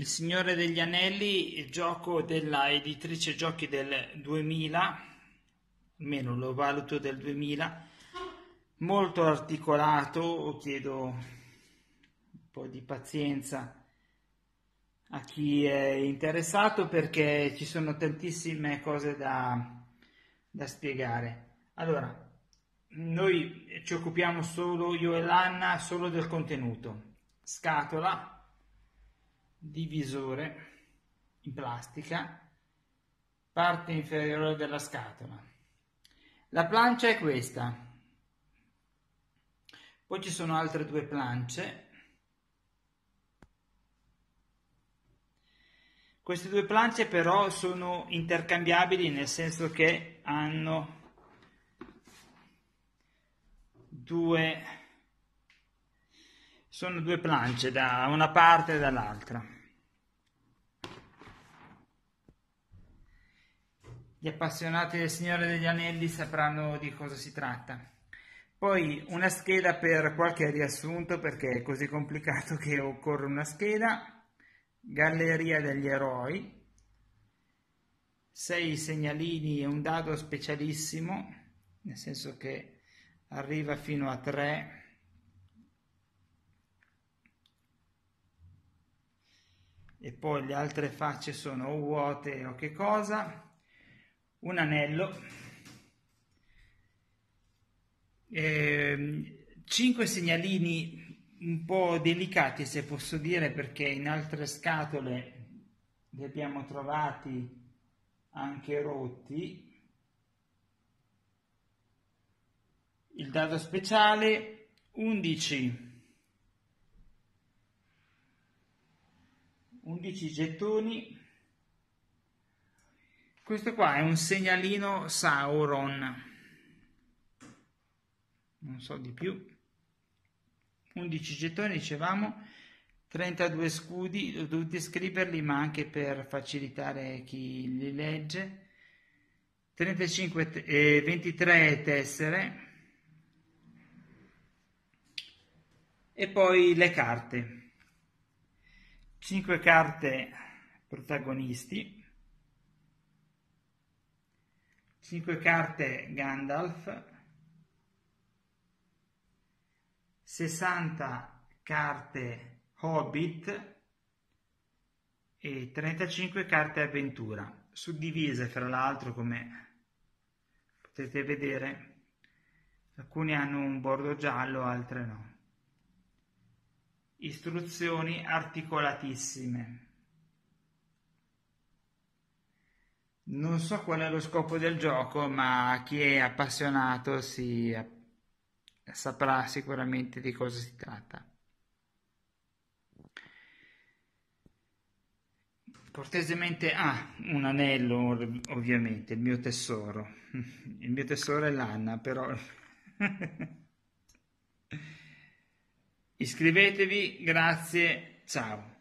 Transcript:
Il Signore degli Anelli, gioco della editrice Giochi del 2000, almeno lo valuto del 2000, molto articolato, chiedo un po' di pazienza a chi è interessato perché ci sono tantissime cose da, da spiegare. Allora, noi ci occupiamo solo, io e Lanna, solo del contenuto. Scatola, divisore in plastica, parte inferiore della scatola. La plancia è questa. Poi ci sono altre due plance. Queste due plance però sono intercambiabili nel senso che hanno due sono due plance da una parte e dall'altra. Gli appassionati del Signore degli Anelli sapranno di cosa si tratta. Poi una scheda per qualche riassunto perché è così complicato che occorre una scheda. Galleria degli eroi, sei segnalini e un dado specialissimo, nel senso che arriva fino a tre e poi le altre facce sono vuote o che cosa, un anello, 5 ehm, segnalini un po' delicati se posso dire perché in altre scatole li abbiamo trovati anche rotti, il dado speciale 11 11 gettoni questo qua è un segnalino Sauron non so di più 11 gettoni dicevamo 32 scudi ho dovuto scriverli ma anche per facilitare chi li legge 35 eh, 23 tessere e poi le carte 5 carte protagonisti, 5 carte Gandalf, 60 carte Hobbit e 35 carte avventura, suddivise fra l'altro come potete vedere, alcune hanno un bordo giallo, altre no. Istruzioni articolatissime. Non so qual è lo scopo del gioco, ma chi è appassionato si, saprà sicuramente di cosa si tratta. Cortesemente, ah, un anello ovviamente, il mio tesoro. Il mio tesoro è l'Anna, però... Iscrivetevi, grazie, ciao.